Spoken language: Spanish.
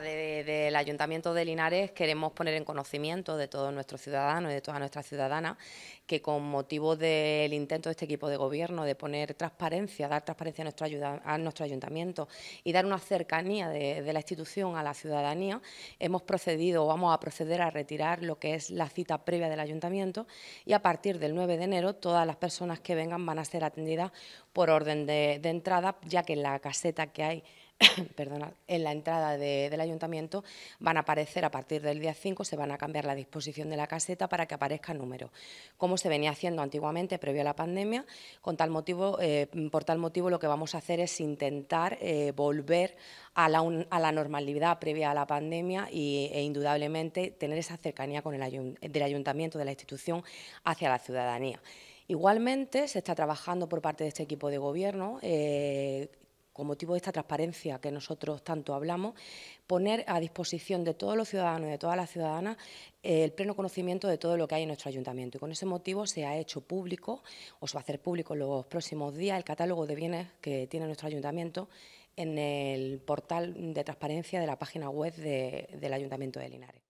del Ayuntamiento de Linares queremos poner en conocimiento de todos nuestros ciudadanos y de todas nuestras ciudadanas que con motivo del intento de este equipo de gobierno de poner transparencia, dar transparencia a nuestro, ayuntamiento y dar una cercanía de, de, la institución a la ciudadanía, hemos procedido o vamos a proceder a retirar lo que es la cita previa del ayuntamiento y a partir del 9 de enero todas las personas que vengan van a ser atendidas por orden de entrada, ya que en la caseta que hay perdona, en la entrada del ayuntamiento van a aparecer a partir del día 5, se van a cambiar la disposición de la caseta para que aparezca número, como se venía haciendo antiguamente previo a la pandemia. Con tal motivo, eh, por tal motivo, lo que vamos a hacer es intentar eh, volver a la, normalidad previa a la pandemia e indudablemente tener esa cercanía con el del ayuntamiento, de la institución, hacia la ciudadanía. Igualmente, se está trabajando por parte de este equipo de gobierno eh, con motivo de esta transparencia que nosotros tanto hablamos, poner a disposición de todos los ciudadanos y de todas las ciudadanas eh, el pleno conocimiento de todo lo que hay en nuestro ayuntamiento. Y con ese motivo se ha hecho público, o se va a hacer público en los próximos días, el catálogo de bienes que tiene nuestro ayuntamiento en el portal de transparencia de la página web del Ayuntamiento de Linares.